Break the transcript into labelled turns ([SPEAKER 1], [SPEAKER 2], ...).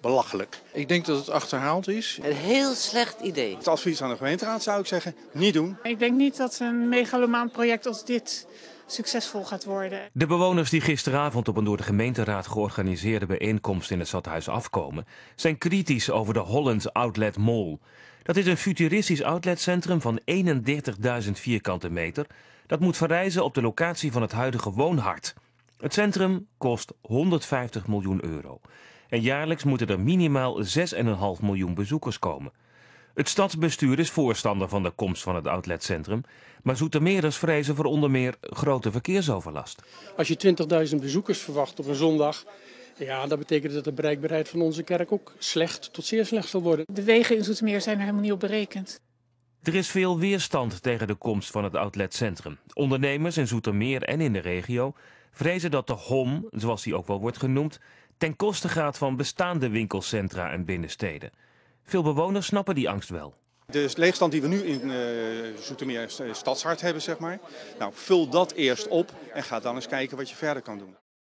[SPEAKER 1] belachelijk. Ik denk dat het achterhaald is. Een heel slecht idee. Het advies aan de gemeenteraad zou ik zeggen, niet doen. Ik denk niet dat een megalomaan project als dit succesvol gaat worden.
[SPEAKER 2] De bewoners die gisteravond op een door de gemeenteraad georganiseerde bijeenkomst in het stadhuis afkomen, zijn kritisch over de Hollands Outlet Mall. Dat is een futuristisch outletcentrum van 31.000 vierkante meter. Dat moet verrijzen op de locatie van het huidige woonhart. Het centrum kost 150 miljoen euro en jaarlijks moeten er minimaal 6,5 miljoen bezoekers komen. Het stadsbestuur is voorstander van de komst van het outletcentrum, maar Zoetermeerders vrezen voor onder meer grote verkeersoverlast.
[SPEAKER 3] Als je 20.000 bezoekers verwacht op een zondag, ja, dat betekent dat de bereikbaarheid van onze kerk ook slecht tot zeer slecht zal worden. De wegen in Zoetermeer zijn er helemaal niet op berekend.
[SPEAKER 2] Er is veel weerstand tegen de komst van het outletcentrum. Ondernemers in Zoetermeer en in de regio vrezen dat de HOM, zoals die ook wel wordt genoemd, ten koste gaat van bestaande winkelcentra en binnensteden. Veel bewoners snappen die angst wel.
[SPEAKER 4] De leegstand die we nu in eh, Zoetermeer eh, Stadshart hebben, zeg maar. Nou, vul dat eerst op en ga dan eens kijken wat je verder kan doen.